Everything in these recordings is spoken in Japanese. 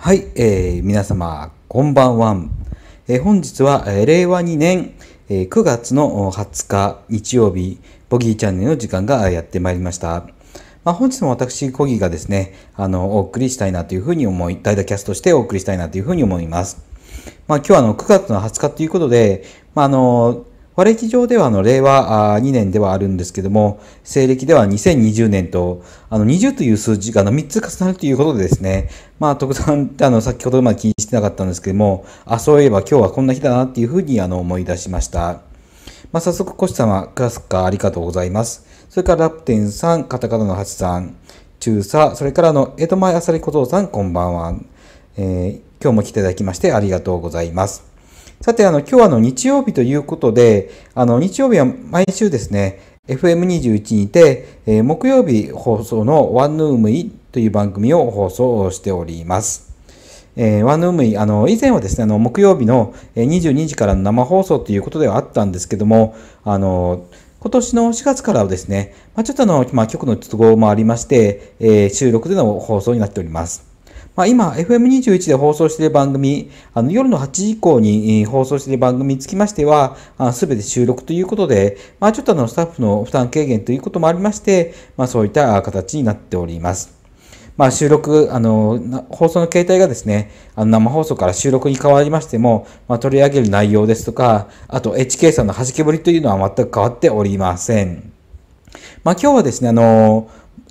はい、えー、皆様、こんばんは。えー、本日は、えー、令和2年、えー、9月の20日日曜日、ボギーチャンネルの時間がやってまいりました。まあ、本日も私、コギーがですね、あの、お送りしたいなというふうに思い、代打キャストしてお送りしたいなというふうに思います。まあ、今日はあの9月の20日ということで、まあ、あの、和キ上ではあの令和2年ではあるんですけども、西暦では2020年と、あの20という数字があの3つ重なるということでですね、まあ特段ってあの先ほどまで気にしてなかったんですけども、あ、そういえば今日はこんな日だなっていうふうにあの思い出しました。まあ早速、コシ様、クラスカーありがとうございます。それからラプテンさん、カタカナのハチさん、中佐、それからの江戸前あさり小僧さん、こんばんは。えー、今日も来ていただきましてありがとうございます。さて、あの、今日はの、日曜日ということで、あの、日曜日は毎週ですね、FM21 にて、えー、木曜日放送のワンヌームイという番組を放送しております。えー、ワンヌームイ、あの、以前はですね、あの、木曜日の22時からの生放送ということではあったんですけども、あの、今年の4月からはですね、まあ、ちょっとあの、まあ、局の都合もありまして、えー、収録での放送になっております。まあ、今、FM21 で放送している番組、あの夜の8時以降に放送している番組につきましては、すべて収録ということで、まあ、ちょっとあのスタッフの負担軽減ということもありまして、まあ、そういった形になっております。まあ、収録、あの、放送の形態がですね、あの生放送から収録に変わりましても、まあ、取り上げる内容ですとか、あと HK さんの弾けぶりというのは全く変わっておりません。まあ、今日はですね、あの、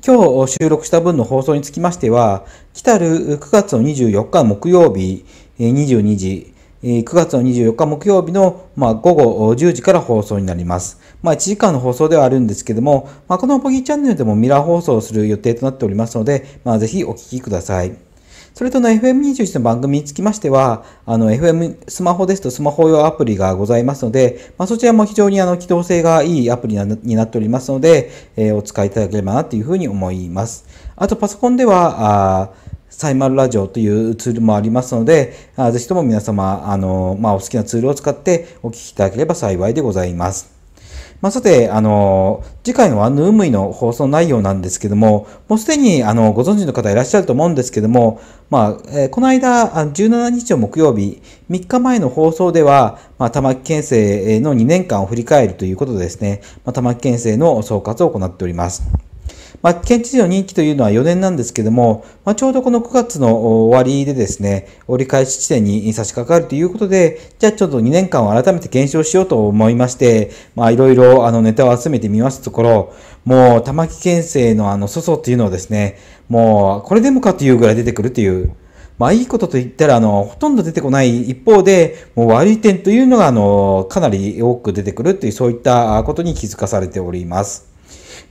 今日収録した分の放送につきましては、来たる9月の24日木曜日22時、9月の24日木曜日の、まあ、午後10時から放送になります。まあ、1時間の放送ではあるんですけども、まあ、このポギーチャンネルでもミラー放送する予定となっておりますので、まあ、ぜひお聴きください。それとの FM21 の番組につきましては、あの FM スマホですとスマホ用アプリがございますので、まあ、そちらも非常にあの機動性がいいアプリになっておりますので、えー、お使いいただければなというふうに思います。あとパソコンでは、あサイマルラジオというツールもありますので、あぜひとも皆様、あの、まあ、お好きなツールを使ってお聞きいただければ幸いでございます。まあ、さて、あの、次回のワンヌームイの放送内容なんですけども、もうすでに、あの、ご存知の方いらっしゃると思うんですけども、まあ、えー、この間、17日の木曜日、3日前の放送では、まあ、玉木県政の2年間を振り返るということでですね、まあ、玉木県政の総括を行っております。まあ、県知事の任期というのは4年なんですけども、まあ、ちょうどこの9月の終わりでですね、折り返し地点に差し掛かるということで、じゃあちょっと2年間を改めて検証しようと思いまして、まあ、いろいろあのネタを集めてみますところ、もう玉城県政のあの、粗相というのはですね、もうこれでもかというぐらい出てくるという、まあいいことと言ったら、あの、ほとんど出てこない一方で、もう悪い点というのが、あの、かなり多く出てくるという、そういったことに気づかされております。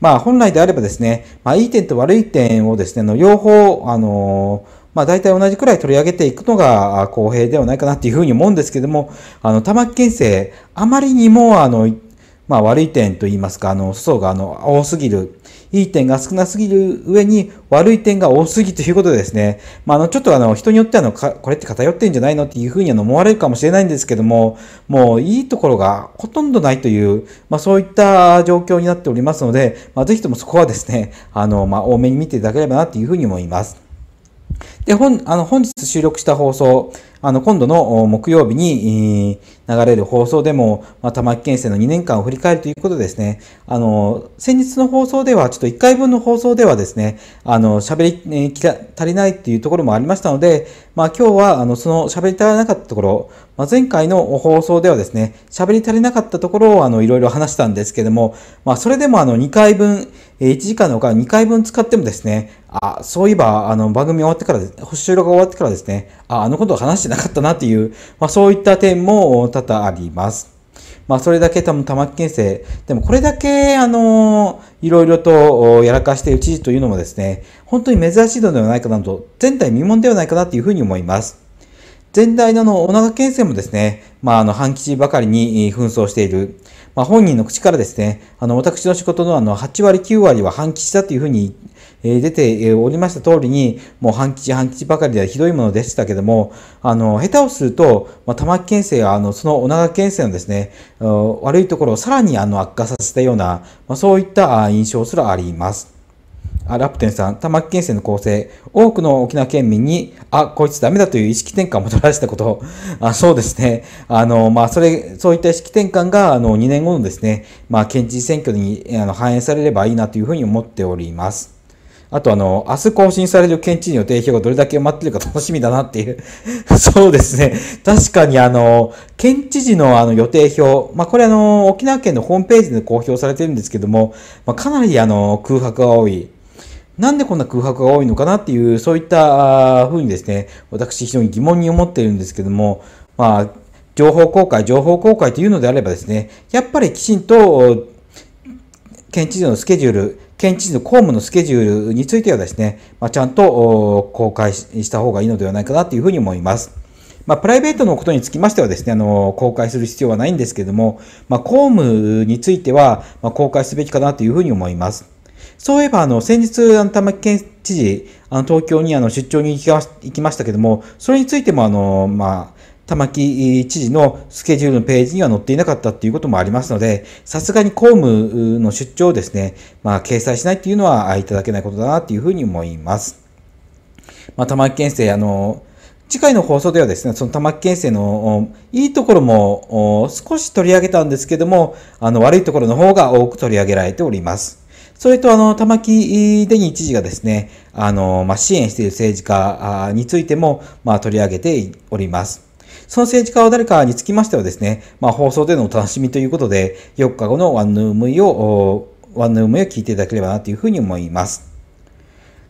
まあ、本来であればですね、まあ、いい点と悪い点をですね、の両方、あのまあ、大体同じくらい取り上げていくのが公平ではないかなっていうふうに思うんですけども、あの、玉木県政、あまりにも、あの、まあ、悪い点と言いますか、あの、層が、あの、多すぎる。いい点が少なすぎる上に悪い点が多すぎということでですね、まあ、あの、ちょっとあの、人によってはのこれって偏ってんじゃないのっていうふうに思われるかもしれないんですけども、もういいところがほとんどないという、まあ、そういった状況になっておりますので、まあ、ぜひともそこはですね、あの、まあ、多めに見ていただければなというふうに思います。で、本、あの、本日収録した放送、あの、今度の木曜日に流れる放送でも、ま玉木県政の2年間を振り返るということですね、あの、先日の放送では、ちょっと1回分の放送ではですね、あの、喋り、きら足りないっていうところもありましたので、まあ、今日は、あの、その喋り足らなかったところ、まあ、前回の放送ではですね、喋り足りなかったところを、あの、いろいろ話したんですけども、まあ、それでも、あの、2回分、1時間のか2回分使ってもですね、あ、そういえば、あの、番組終わってから、収録が終わってからですね、あ、あのことを話してなかったなっていう、まあ、そういった点も多々あります。まあ、それだけ多分玉木県政、でもこれだけ、あの、いろいろとやらかしている知事というのもですね、本当に珍しいのではないかなと、前代未聞ではないかなというふうに思います。前代の小長県政もですね、まあ、あの、半吉ばかりに紛争している。まあ、本人の口からですね、あの、私の仕事のあの、8割、9割は半吉だというふうに、え出ておりました通りに、もう半吉、半吉ばかりではひどいものでしたけども、あの、下手をすると、まあ、玉木県政は、あの、その女川県政のですね、悪いところをさらにあの、悪化させたような、まあ、そういった印象すらあります。あ楽天さん、玉木県政の構成、多くの沖縄県民に、あ、こいつダメだという意識転換をもたらしたこと、あそうですね、あの、まあ、それ、そういった意識転換が、あの、2年後のですね、まあ、県知事選挙にあの反映されればいいなというふうに思っております。あとあの、明日更新される県知事の定評がどれだけ埋まってるか楽しみだなっていう そうですね。確かにあの、県知事のあの予定表、まあ、これあの、沖縄県のホームページで公表されてるんですけども、まあ、かなりあの、空白が多い。なんでこんな空白が多いのかなっていう、そういったふうにですね、私非常に疑問に思っているんですけども、まあ、情報公開、情報公開というのであればですね、やっぱりきちんと、県知事のスケジュール、県知事の公務のスケジュールについてはですね、まあ、ちゃんと公開した方がいいのではないかなというふうに思います。まあ、プライベートのことにつきましてはですね、あの、公開する必要はないんですけども、まあ、公務については、ま公開すべきかなというふうに思います。そういえば、あの、先日、あの、玉城県知事、あの、東京にあの、出張に行きましたけども、それについても、あの、まあ、玉城知事のスケジュールのページには載っていなかったっていうこともありますので、さすがに公務の出張をですね、まあ、掲載しないっていうのはいただけないことだなっていうふうに思います。まあ、玉城県政、あの、次回の放送ではですね、その玉城県政のいいところも少し取り上げたんですけども、あの悪いところの方が多く取り上げられております。それと、あの、玉木デニー知事がですね、あの、まあ、支援している政治家についても、まあ、取り上げております。その政治家は誰かにつきましてはですね、まあ、放送でのお楽しみということで、4日後のワンヌームイを、ワンヌームイを聞いていただければなというふうに思います。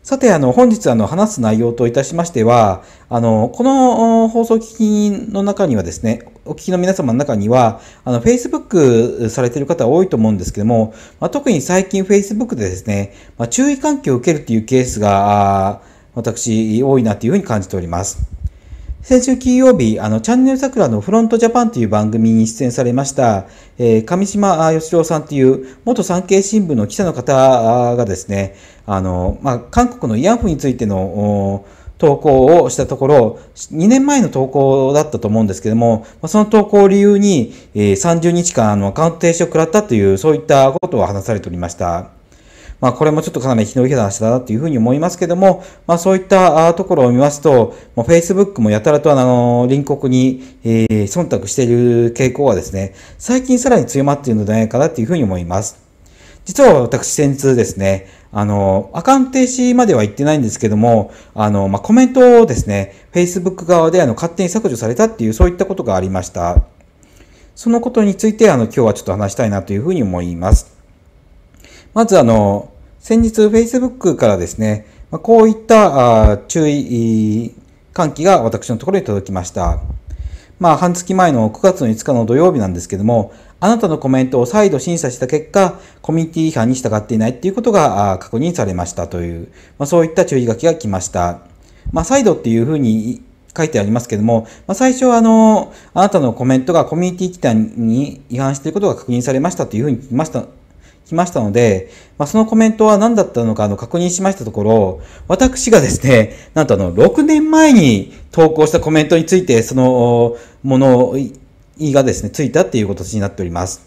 さて、あの、本日、あの、話す内容といたしましては、あの、この放送機器の中にはですね、お聞きの皆様の中には、あの、Facebook されている方多いと思うんですけども、まあ、特に最近 Facebook でですね、まあ、注意喚起を受けるというケースが、私、多いなというふうに感じております。先週金曜日、あの、チャンネル桜のフロントジャパンという番組に出演されました、えー、上島義郎さんという元産経新聞の記者の方がですね、あの、まあ、韓国の慰安婦についての、投稿をしたところ、2年前の投稿だったと思うんですけども、その投稿を理由に、30日間のアカウント停止を食らったという、そういったことを話されておりました。まあ、これもちょっとかなりひどい話だなというふうに思いますけども、まあ、そういったところを見ますと、もう Facebook もやたらとあの隣国に、えー、忖度している傾向はですね、最近さらに強まっているのではないかなというふうに思います。実は私先日ですね、あの、アカウント停止までは言ってないんですけども、あの、まあ、コメントをですね、Facebook 側であの勝手に削除されたっていう、そういったことがありました。そのことについて、あの、今日はちょっと話したいなというふうに思います。まずあの、先日 Facebook からですね、こういった注意喚起が私のところに届きました。まあ、半月前の9月の5日の土曜日なんですけども、あなたのコメントを再度審査した結果、コミュニティ違反に従っていないっていうことが確認されましたという、まあ、そういった注意書きが来ました。まあ、再度っていうふうに書いてありますけども、まあ、最初はあの、あなたのコメントがコミュニティ規定に違反していることが確認されましたというふうに聞きました来ましたので、まあ、そのコメントは何だったのかあの確認しましたところ、私がですね、なんとあの、6年前に投稿したコメントについて、そのものがですね、ついたっていうことになっております。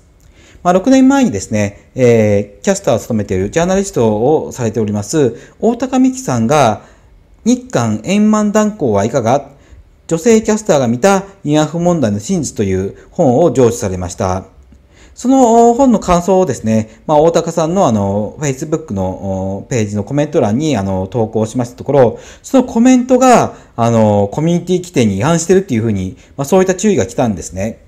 まあ、6年前にですね、えー、キャスターを務めているジャーナリストをされております、大高美紀さんが、日韓円満断交はいかが女性キャスターが見た慰安婦問題の真実という本を上司されました。その本の感想をですね、まあ、大高さんのあの、Facebook のページのコメント欄にあの投稿しましたところ、そのコメントが、あの、コミュニティ規定に違反してるっていうふうに、まあ、そういった注意が来たんですね。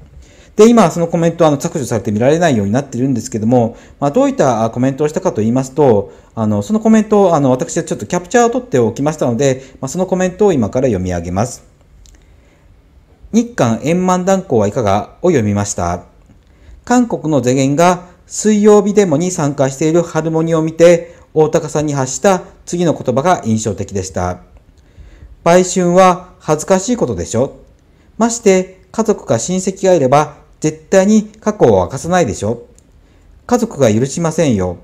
で、今、そのコメントはあの削除されて見られないようになってるんですけども、まあ、どういったコメントをしたかと言いますと、あの、そのコメントを、あの、私はちょっとキャプチャーを取っておきましたので、まあ、そのコメントを今から読み上げます。日韓円満断交はいかがを読みました。韓国のゼゲンが水曜日デモに参加しているハルモニを見て、大高さんに発した次の言葉が印象的でした。売春は恥ずかしいことでしょ。まして、家族か親戚がいれば絶対に過去を明かさないでしょ。家族が許しませんよ。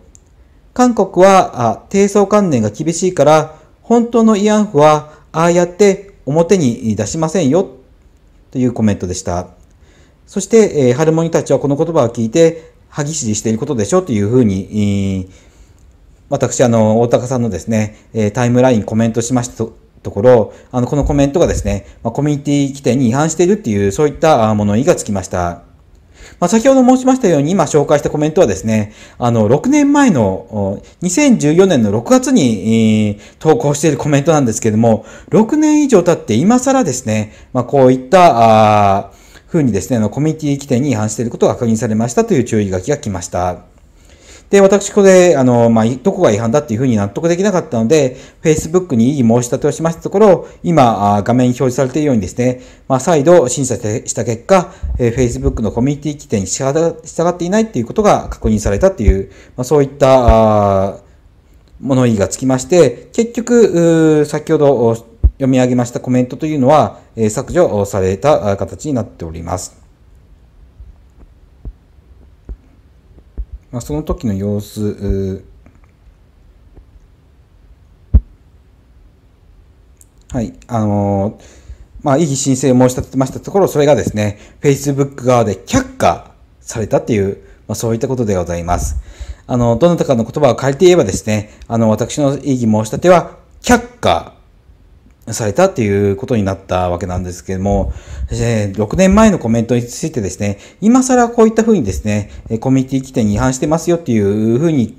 韓国は、あ低層観念が厳しいから、本当の慰安婦は、ああやって表に出しませんよ。というコメントでした。そして、えー、モニたちはこの言葉を聞いて、歯ぎしりしていることでしょうというふうに、えー、私、あの、大高さんのですね、えー、タイムラインコメントしましたところ、あの、このコメントがですね、まあ、コミュニティ規定に違反しているっていう、そういったものいがつきました。まあ、先ほど申しましたように、今紹介したコメントはですね、あの、6年前の、2014年の6月に、えー、投稿しているコメントなんですけれども、6年以上経って今更ですね、まあ、こういった、ああふうにですね、あの、コミュニティ規定に違反していることが確認されましたという注意書きが来ました。で、私、これ、あの、まあ、どこが違反だっていうふうに納得できなかったので、Facebook に異議申し立てをしましたところ、今、画面表示されているようにですね、まあ、再度審査した結果、えー、Facebook のコミュニティ規定に従っていないっていうことが確認されたっていう、まあ、そういった、物言いがつきまして、結局、先ほど読み上げましたコメントというのは、え削除された形になっております。まあ、その時の様子、はい、あのまあ、異議申請を申し立てましたところ、それがですね、Facebook 側で却下されたっていう、まあ、そういったことでございます。あの、どなたかの言葉を借りて言えばですね、あの、私の異議申し立ては却下されたっていうことになったわけなんですけども、え6年前のコメントについてですね、今更こういったふうにですね、コミュニティ規定に違反してますよっていうふうに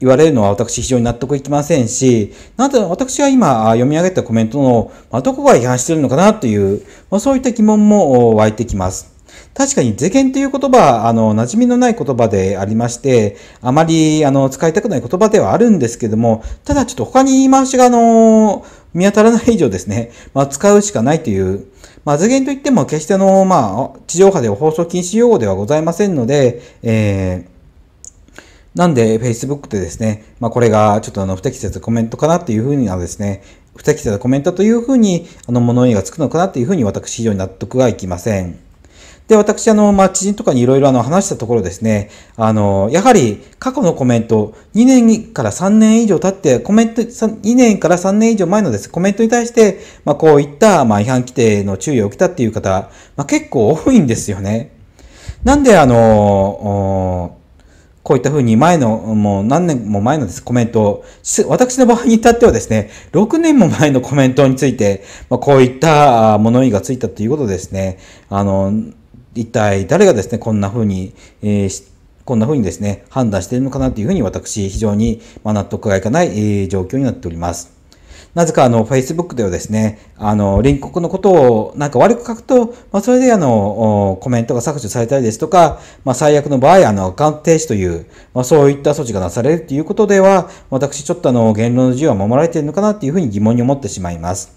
言われるのは私非常に納得いきませんし、なん私は今読み上げたコメントの、まどこが違反してるのかなという、まそういった疑問も湧いてきます。確かに是間という言葉、あの、馴染みのない言葉でありまして、あまり、あの、使いたくない言葉ではあるんですけども、ただちょっと他に言い回しが、あの、見当たらない以上ですね、まあ、使うしかないという、まあ、図言といっても決しての、まあ、地上波では放送禁止用語ではございませんので、えーなんで、Facebook でですね、まあ、これがちょっとあの、不適切コメントかなっていうふうにはですね、不適切なコメントというふうに、あの、物言いがつくのかなっていうふうに私以上に納得がいきません。で、私、あの、まあ、知人とかにいろいろあの、話したところですね、あの、やはり過去のコメント、2年から3年以上経って、コメント、2年から3年以上前のです、コメントに対して、まあ、こういった、まあ、違反規定の注意を受けたっていう方、まあ、結構多いんですよね。なんで、あの、こういったふうに前の、もう何年も前のです、コメントを、私の場合に至ってはですね、6年も前のコメントについて、まあ、こういった物言いがついたということですね、あの、一体誰がですね、こんな風に、えー、こんな風にですね、判断しているのかなというふうに私、非常に、ま納得がいかない、え状況になっております。なぜかあの、Facebook ではですね、あの、隣国のことをなんか悪く書くと、まあ、それであの、コメントが削除されたりですとか、まあ、最悪の場合、あの、アカウント停止という、まあ、そういった措置がなされるということでは、私、ちょっとあの、言論の自由は守られているのかなというふうに疑問に思ってしまいます。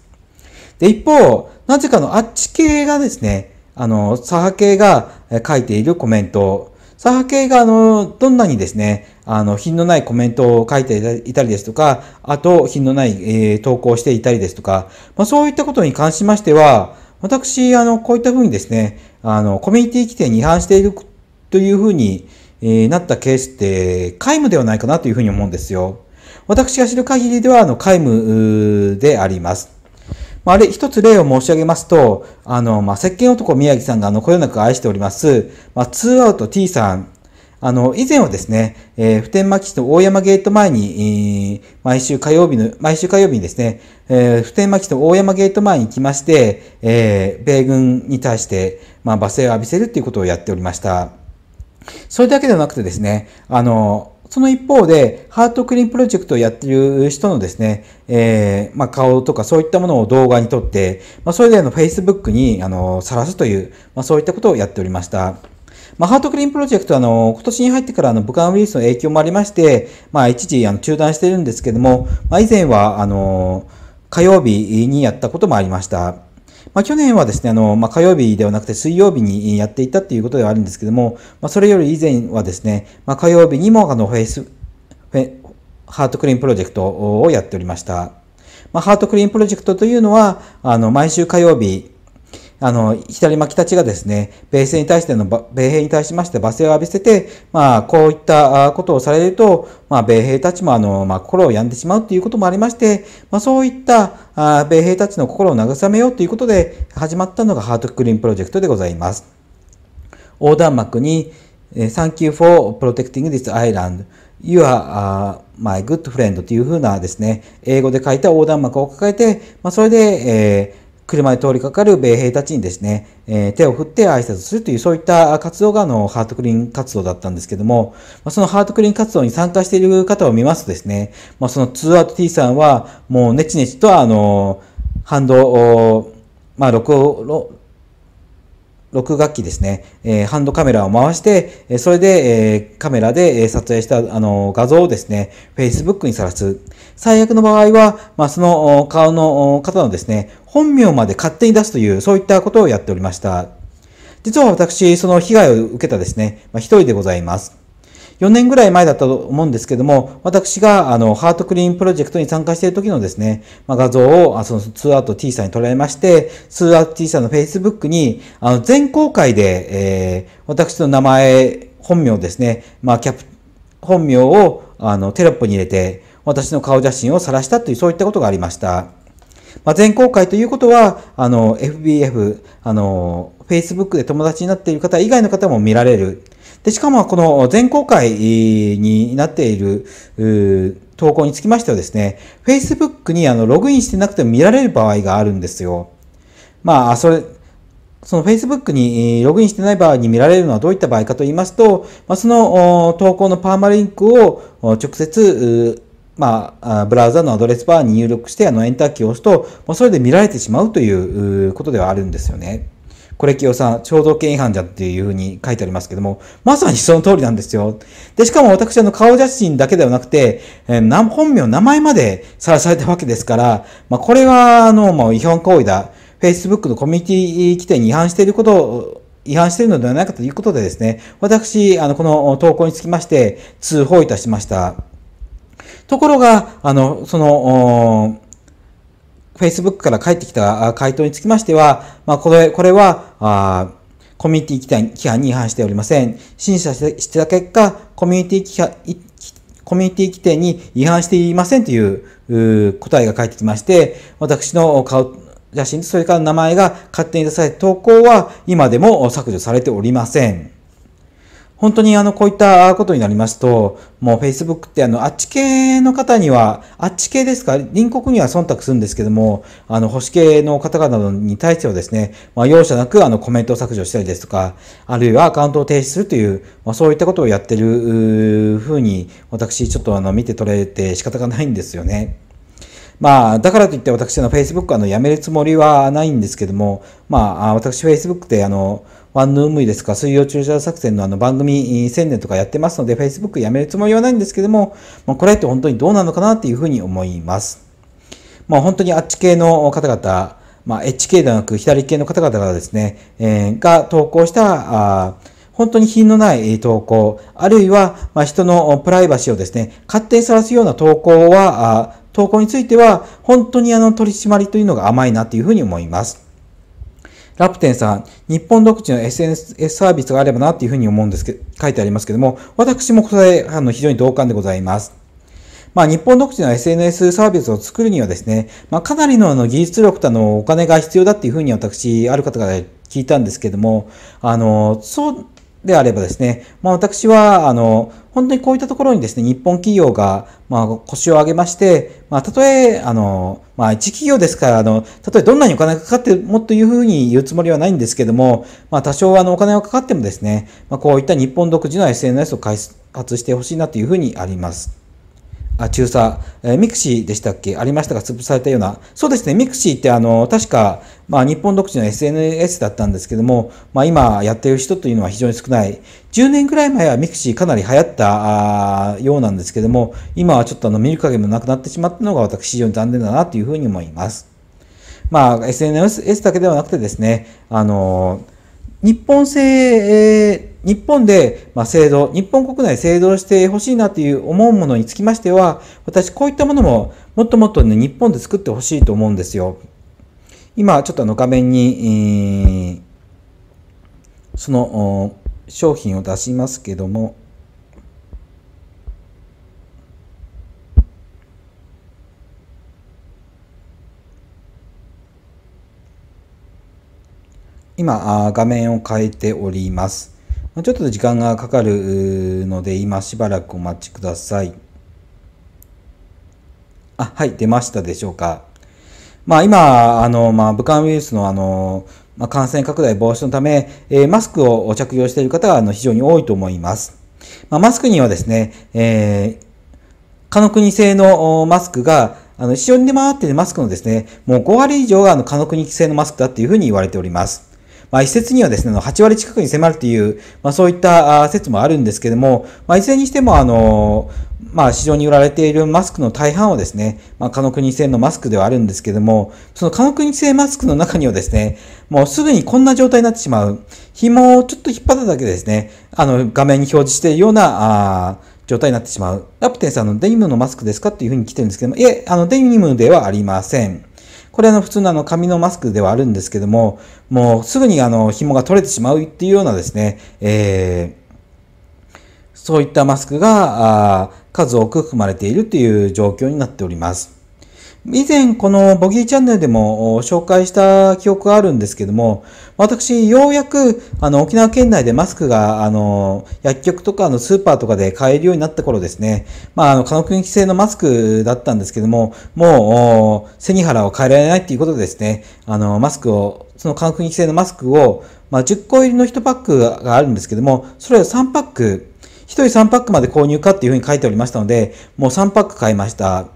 で、一方、なぜかのあっち系がですね、あの、左派系が書いているコメント、左派系があの、どんなにですね、あの、品のないコメントを書いていたりですとか、あと、品のない、えー、投稿していたりですとか、まあ、そういったことに関しましては、私、あの、こういったふうにですね、あの、コミュニティ規定に違反しているというふうに、えー、なったケースって、皆無ではないかなというふうに思うんですよ。私が知る限りでは、あの、皆無であります。まあ、あれ、一つ例を申し上げますと、あの、まあ、石鹸男宮城さんがあの、こよなく愛しております、まあ、2アウト T さん、あの、以前はですね、えー、普天間基地の大山ゲート前に、えー、毎週火曜日の、毎週火曜日にですね、えー、普天間基地の大山ゲート前に来まして、えー、米軍に対して、まあ、罵声を浴びせるっていうことをやっておりました。それだけではなくてですね、あの、その一方で、ハートクリーンプロジェクトをやってる人のですね、えー、まあ、顔とかそういったものを動画に撮って、まあ、それでの Facebook に、あの、さらすという、まあ、そういったことをやっておりました。まハートクリーンプロジェクトは、あの、今年に入ってから、あの、武漢ウイルスの影響もありまして、まあ、一時、あの、中断してるんですけども、ま以前は、あの、火曜日にやったこともありました。まあ、去年はですね、あの、まあ、火曜日ではなくて水曜日にやっていたということではあるんですけども、まあ、それより以前はですね、まあ、火曜日にもあの、フェイス、フェハートクリーンプロジェクトをやっておりました。まあ、ハートクリーンプロジェクトというのは、あの、毎週火曜日、あの、左巻きたちがですね、米兵に対しての、米兵に対しまして罵声を浴びせて、まあ、こういったことをされると、まあ、米兵たちもあの、まあ、心を病んでしまうということもありまして、まあ、そういった、あ米兵たちの心を慰めようということで、始まったのがハートクリーンプロジェクトでございます。横断幕に、Thank you for protecting this island. You are、my good friend というふうなですね、英語で書いた横断幕を抱えて、まあ、それで、えー車で通りかかる米兵たちにですね、え手を振って挨拶するという、そういった活動があのハートクリーン活動だったんですけども、まそのハートクリーン活動に参加している方を見ますとですね、まその2アウト T さんは、もうネチネチとあの、ハンド、まあ、録音、録画機ですね、えー、ハンドカメラを回して、えそれで、えー、カメラで、え撮影した、あの、画像をですね、Facebook にさらす。最悪の場合は、まあ、その顔の方のですね、本名まで勝手に出すという、そういったことをやっておりました。実は私、その被害を受けたですね、まあ、一人でございます。4年ぐらい前だったと思うんですけども、私があのハートクリーンプロジェクトに参加している時のですね、まあ、画像をあその2アウト T さんに捉えまして、2アート T さんの Facebook にあの全公開で、えー、私の名前、本名ですね、まあ、キャプ、本名をあのテロップに入れて、私の顔写真を晒したという、そういったことがありました。まあ、全公開ということは、あの、FBF、あの、Facebook で友達になっている方以外の方も見られる。で、しかもこの全公開になっている投稿につきましてはですね、Facebook にあのログインしてなくても見られる場合があるんですよ。まあ、それ、その Facebook にログインしてない場合に見られるのはどういった場合かと言いますと、まあ、その投稿のパーマリンクを直接まあ、ブラウザのアドレスバーに入力してあのエンターキーを押すと、もうそれで見られてしまうということではあるんですよね。これ清さん、肖像権違反じゃっていうふうに書いてありますけども、まさにその通りなんですよ。で、しかも私あの顔写真だけではなくて、えー、本名、名前までさらされたわけですから、まあ、これは、あの、まあ、違反行為だ。Facebook のコミュニティ規定に違反していることを、違反しているのではないかということでですね、私、あの、この投稿につきまして、通報いたしました。ところが、あの、その、Facebook から返ってきた回答につきましては、まあ、これ、これは、あコミュニティ規範に違反しておりません。審査してた結果、コミュニティ規範、コミュニティ規定に違反していませんという答えが返ってきまして、私の顔写真とそれから名前が勝手に出された投稿は今でも削除されておりません。本当にあの、こういったことになりますと、もう Facebook ってあの、あっち系の方には、あっち系ですか、隣国には忖度するんですけども、あの、保守系の方々に対してはですね、まあ、容赦なくあの、コメントを削除したりですとか、あるいはアカウントを停止するという、まあ、そういったことをやってる風に、私ちょっとあの、見て取れて仕方がないんですよね。まあ、だからといって私の Facebook あの、やめるつもりはないんですけども、まあ、私 Facebook ってあの、ワンヌームイですか、水曜駐車作戦のあの番組宣伝とかやってますので、Facebook やめるつもりはないんですけども、まあ、これって本当にどうなのかなっていうふうに思います。まあ、本当にあっち系の方々、まあ、HK ではなく左系の方々がですね、えー、が投稿したあ本当に品のない投稿、あるいは、まあ、人のプライバシーをですね、勝手にさらすような投稿は、あ投稿については、本当にあの取り締まりというのが甘いなというふうに思います。ラプテンさん、日本独自の SNS サービスがあればなっていうふうに思うんですけど、書いてありますけども、私もこれ、あの、非常に同感でございます。まあ、日本独自の SNS サービスを作るにはですね、まあ、かなりのあの技術力とあのお金が必要だっていうふうに私、ある方から聞いたんですけども、あの、そうであればですね、まあ、私は、あの、本当にこういったところにですね、日本企業が、まあ、腰を上げまして、まあ、たとえ、あの、まあ、一企業ですから、あの、たとえどんなにお金がかかってもというふうに言うつもりはないんですけども、まあ、多少あの、お金がかかってもですね、まあ、こういった日本独自の SNS を開発してほしいなというふうにあります。あ、中佐、えー、ミクシーでしたっけありましたが、潰されたような。そうですね、ミクシーって、あの、確か、まあ、日本独自の SNS だったんですけども、まあ、今やってる人というのは非常に少ない。10年くらい前はミクシーかなり流行ったようなんですけども、今はちょっとあの、見る影もなくなってしまったのが、私、非常に残念だなというふうに思います。まあ、SNS だけではなくてですね、あのー日本製、日本で、まあ、制度、日本国内制度してほしいなという思うものにつきましては、私こういったものももっともっと、ね、日本で作ってほしいと思うんですよ。今ちょっとあの画面に、えー、その商品を出しますけども、今、画面を変えております。ちょっと時間がかかるので、今しばらくお待ちください。あ、はい、出ましたでしょうか。まあ、今、あの、まあ、武漢ウイルスの、あの、まあ、感染拡大防止のため、えー、マスクを着用している方があの非常に多いと思います。まあ、マスクにはですね、えー、かの国製のマスクが、あの、市場に出回っているマスクのですね、もう5割以上があの、かの国製のマスクだっていうふうに言われております。まあ、一説にはですね、8割近くに迫るという、まあ、そういった説もあるんですけども、まあ、いずれにしても、あの、まあ、市場に売られているマスクの大半はですね、まあ、カノ国製のマスクではあるんですけども、そのカノ国製マスクの中にはですね、もうすぐにこんな状態になってしまう。紐をちょっと引っ張っただけでですね、あの、画面に表示しているような、あ状態になってしまう。ラプテンさんのデニムのマスクですかっていうふうに来てるんですけども、いえ、あの、デニムではありません。これあの普通のあの紙のマスクではあるんですけども、もうすぐにあの紐が取れてしまうっていうようなですね、えー、そういったマスクが数多く含まれているという状況になっております。以前このボギーチャンネルでも紹介した記憶があるんですけども、私ようやくあの沖縄県内でマスクがあの薬局とかのスーパーとかで買えるようになった頃ですね、まああの科学規制のマスクだったんですけども、もう背に腹を変えられないっていうことでですね、あのマスクをその科学規制のマスクを、まあ、10個入りの1パックがあるんですけども、それを3パック、1人3パックまで購入かっていうふうに書いておりましたので、もう3パック買いました。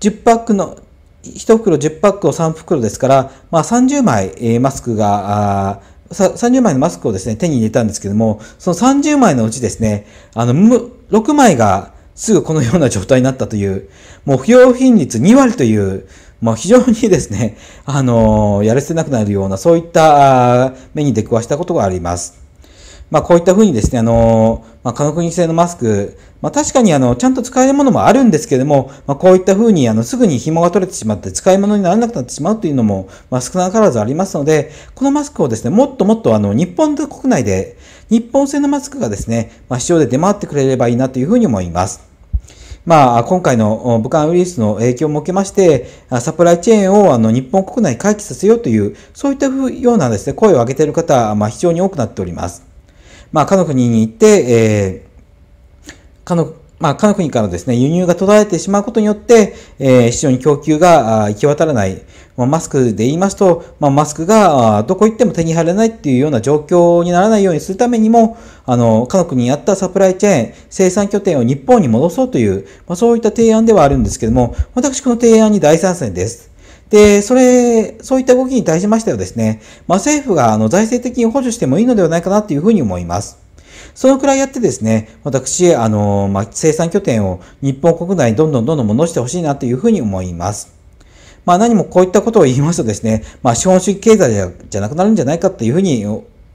10パックの、1袋10パックを3袋ですから、まあ、30枚、えー、マスクが、30枚のマスクをですね、手に入れたんですけども、その30枚のうちですね、あの、6枚がすぐこのような状態になったという、もう不要品率2割という、まあ非常にですね、あのー、やるせなくなるような、そういった目に出くわしたことがあります。まあ、こういったふうにですね、あのまあ、化学品性のマスク、まあ、確かにあの、ちゃんと使えるものもあるんですけれども、まあ、こういったふうにあの、すぐに紐が取れてしまって使い物にならなくなってしまうというのも、まあ、少なからずありますので、このマスクをですね、もっともっとあの、日本国内で、日本製のマスクがですね、まあ、市場で出回ってくれればいいなというふうに思います。まあ、今回の武漢ウイルスの影響も受けまして、サプライチェーンをあの日本国内回帰させようという、そういったふうようなですね、声を上げている方、まあ、非常に多くなっております。まあ、かの国に行って、えー、かの、まあ、かの国からですね、輸入が途絶えてしまうことによって、えー、市場に供給が行き渡らない。まあ、マスクで言いますと、まあ、マスクがどこ行っても手に入らないっていうような状況にならないようにするためにも、あの、かの国にあったサプライチェーン、生産拠点を日本に戻そうという、まあ、そういった提案ではあるんですけども、私この提案に大賛成です。で、それ、そういった動きに対しましてはですね、まあ、政府があの財政的に補助してもいいのではないかなというふうに思います。そのくらいやってですね、私、あの、まあ、生産拠点を日本国内どんどんどんどん戻してほしいなというふうに思います。まあ何もこういったことを言いますとですね、まあ資本主義経済じゃなくなるんじゃないかというふうに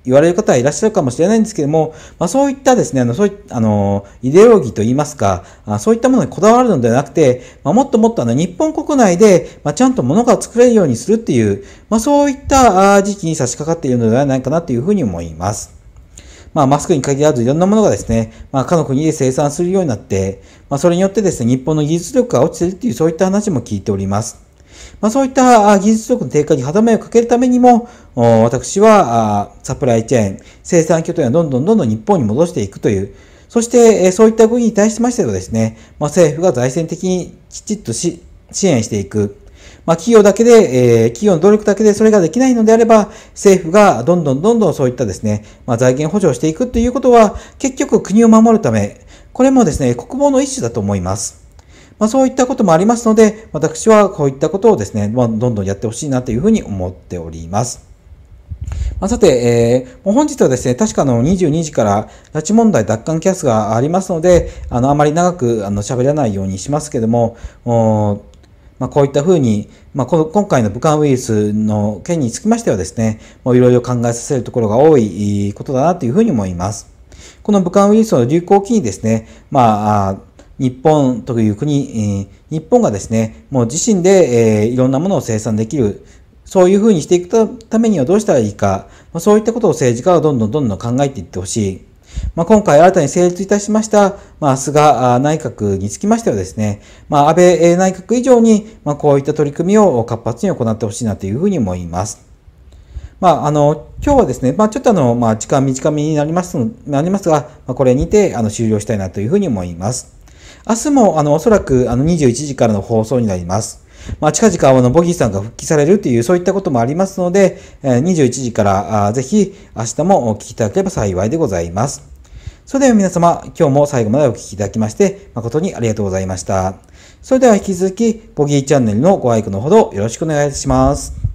言われる方はいらっしゃるかもしれないんですけども、まあ、そういったですね、あの、そういった、あの、イデオロギーといいますか、あそういったものにこだわるのではなくて、まあ、もっともっとあの、日本国内で、まあ、ちゃんとものが作れるようにするっていう、まあ、そういった時期に差し掛かっているのではないかなというふうに思います。まあ、マスクに限らずいろんなものがですね、まあ、他の国で生産するようになって、まあ、それによってですね、日本の技術力が落ちているっていう、そういった話も聞いております。まあ、そういった技術力の低下に歯止めをかけるためにも、私はサプライチェーン、生産拠点をどんどんどんどん日本に戻していくという、そしてそういった国に対しましてはですね、まあ、政府が財政的にきちっと支援していく。まあ、企業だけで、えー、企業の努力だけでそれができないのであれば、政府がどんどんどんどんそういったですね、まあ、財源補助をしていくということは、結局国を守るため、これもですね、国防の一種だと思います。まあ、そういったこともありますので、私はこういったことをですね、まあ、どんどんやってほしいなというふうに思っております。まあ、さて、えー、もう本日はですね、確かの22時から拉致問題奪還キャスがありますので、あの、あまり長くあの喋らないようにしますけども、まあ、こういったふうに、まあ、この今回の武漢ウイルスの件につきましてはですね、いろいろ考えさせるところが多いことだなというふうに思います。この武漢ウイルスの流行期にですね、まあ日本という国、日本がですね、もう自身でいろんなものを生産できる、そういうふうにしていくためにはどうしたらいいか、そういったことを政治家はどんどんどんどん考えていってほしい。まあ、今回新たに成立いたしました、まあ、菅内閣につきましてはですね、まあ、安倍内閣以上に、まあ、こういった取り組みを活発に行ってほしいなというふうに思います。まあ、あの、今日はですね、まあ、ちょっとあの、まあ、時間短めになります、なりますが、まあ、これにて、あの、終了したいなというふうに思います。明日もあのおそらくあの21時からの放送になります。まあ、近々あのボギーさんが復帰されるというそういったこともありますので、21時からぜひ明日もお聞きいただければ幸いでございます。それでは皆様、今日も最後までお聴きいただきまして誠にありがとうございました。それでは引き続き、ボギーチャンネルのご愛顧のほどよろしくお願いします。